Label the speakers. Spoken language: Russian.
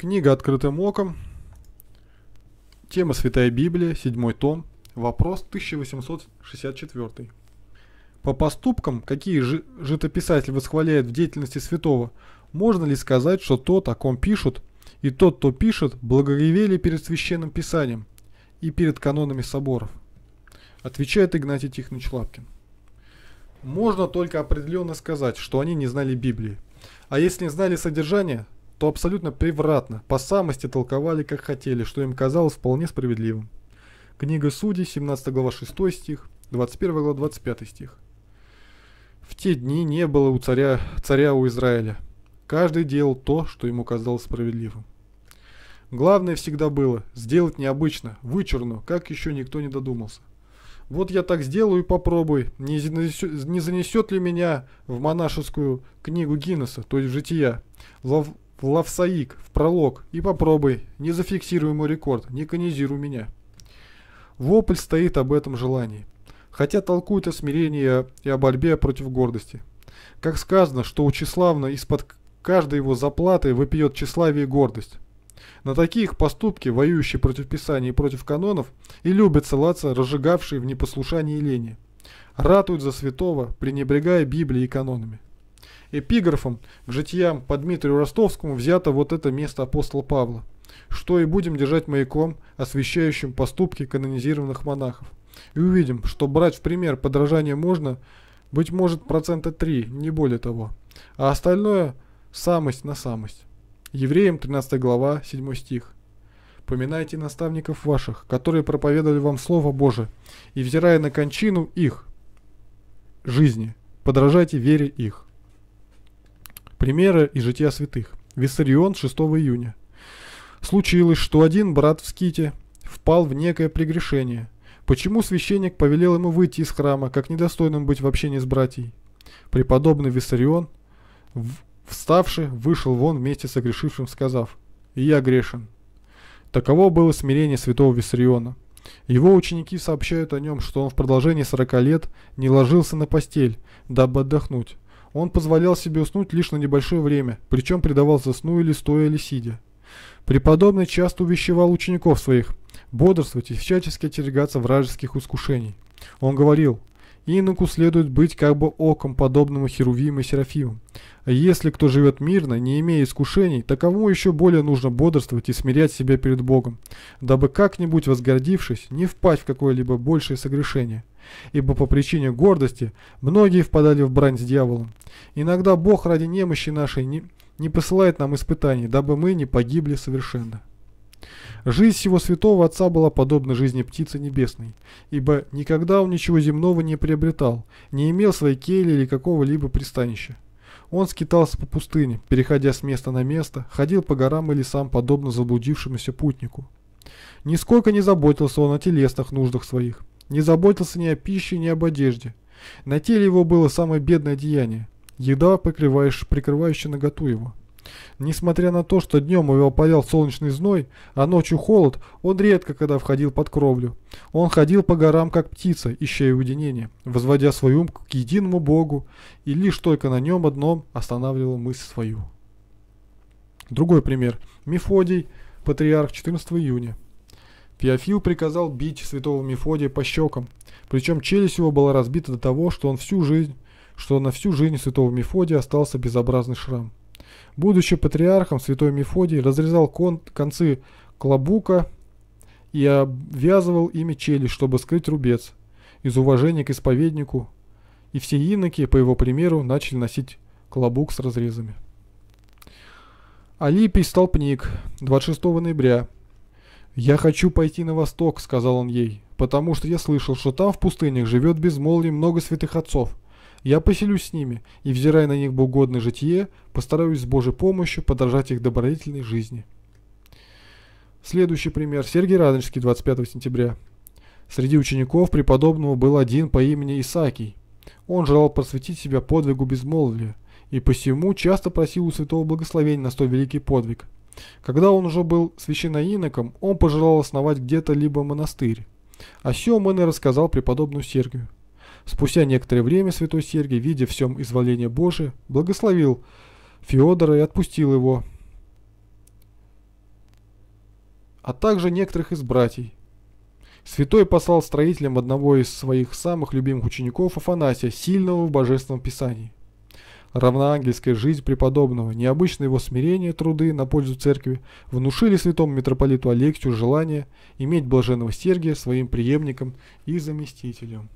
Speaker 1: Книга «Открытым оком». Тема «Святая Библия», седьмой том, вопрос 1864. По поступкам, какие же житописатель восхваляет в деятельности святого, можно ли сказать, что тот, о ком пишут, и тот, кто пишет, благоревели перед священным писанием и перед канонами соборов? Отвечает Игнатий Тихонович Лапкин. Можно только определенно сказать, что они не знали Библии. А если не знали содержание, то абсолютно превратно, по самости толковали как хотели, что им казалось вполне справедливым. Книга Судей, 17 глава 6 стих, 21 глава 25 стих. В те дни не было у царя, царя у Израиля. Каждый делал то, что ему казалось справедливым. Главное всегда было сделать необычно, вычурно, как еще никто не додумался. Вот я так сделаю и попробуй, не занесет, не занесет ли меня в монашескую книгу Гиннесса, то есть в жития, в лавсаик, в пролог и попробуй, не зафиксируй мой рекорд, не конизируй меня. Вопль стоит об этом желании, хотя толкует о смирении и о борьбе против гордости. Как сказано, что у тщеславно из-под каждой его заплаты выпьет тщеславие и гордость. На таких поступки, воюющие против Писания и против канонов, и любят ссылаться разжигавшие в непослушании лени. Ратуют за святого, пренебрегая Библией и канонами эпиграфом к житиям по Дмитрию Ростовскому взято вот это место апостола Павла, что и будем держать маяком, освещающим поступки канонизированных монахов. И увидим, что брать в пример подражание можно, быть может, процента 3, не более того. А остальное – самость на самость. Евреям 13 глава, 7 стих. «Поминайте наставников ваших, которые проповедовали вам Слово Божие, и, взирая на кончину их, жизни, подражайте вере их». Примеры из жития святых. Виссарион 6 июня. Случилось, что один брат в ските впал в некое прегрешение. Почему священник повелел ему выйти из храма, как недостойным быть в общении с братьей? Преподобный Виссарион, вставший, вышел вон вместе с огрешившим, сказав «И я грешен». Таково было смирение святого Виссариона. Его ученики сообщают о нем, что он в продолжении 40 лет не ложился на постель, дабы отдохнуть, он позволял себе уснуть лишь на небольшое время, причем предавался сну или стоя, или сидя. Преподобный часто увещевал учеников своих бодрствовать и всячески остерегаться вражеских искушений. Он говорил, «Иноку следует быть как бы оком, подобному Херувиму и Серафиму. А если кто живет мирно, не имея искушений, таковому еще более нужно бодрствовать и смирять себя перед Богом, дабы как-нибудь возгордившись, не впасть в какое-либо большее согрешение» ибо по причине гордости многие впадали в брань с дьяволом. Иногда Бог ради немощи нашей не, не посылает нам испытаний, дабы мы не погибли совершенно. Жизнь всего святого отца была подобна жизни птицы небесной, ибо никогда он ничего земного не приобретал, не имел своей кели или какого-либо пристанища. Он скитался по пустыне, переходя с места на место, ходил по горам и лесам, подобно заблудившемуся путнику. Нисколько не заботился он о телесных нуждах своих не заботился ни о пище, ни об одежде. На теле его было самое бедное одеяние – еда, прикрывающая, прикрывающая наготу его. Несмотря на то, что днем его опалял солнечный зной, а ночью холод, он редко когда входил под кровлю. Он ходил по горам, как птица, ища уединения, возводя свой ум к единому Богу, и лишь только на нем одном останавливал мысль свою. Другой пример. Мефодий, патриарх, 14 июня. Феофил приказал бить святого Мефодия по щекам, причем челюсть его была разбита до того, что он всю жизнь, что на всю жизнь святого Мефодия остался безобразный шрам. Будучи патриархом, святой Мефодий разрезал кон концы клобука и обвязывал ими челюсть, чтобы скрыть рубец, из уважения к исповеднику, и все иноки, по его примеру, начали носить клобук с разрезами. Алипий Столпник, 26 ноября «Я хочу пойти на восток», — сказал он ей, «потому что я слышал, что там в пустынях живет безмолвие много святых отцов. Я поселюсь с ними, и, взирая на них богодное житие, постараюсь с Божьей помощью подражать их добродетельной жизни». Следующий пример. Сергий Радонежский, 25 сентября. Среди учеников преподобного был один по имени Исаакий. Он желал просветить себя подвигу безмолвия, и посему часто просил у святого благословения на столь великий подвиг – когда он уже был священноиноком, он пожелал основать где-то либо монастырь. О а сём он и рассказал преподобную Сергию. Спустя некоторое время святой Сергий, видя в всем изволение Божие, благословил Феодора и отпустил его, а также некоторых из братьев. Святой послал строителям одного из своих самых любимых учеников Афанасия, сильного в Божественном Писании. Равноангельская жизнь преподобного, необычное его смирение труды на пользу церкви внушили святому митрополиту Алексию желание иметь блаженного Сергия своим преемником и заместителем.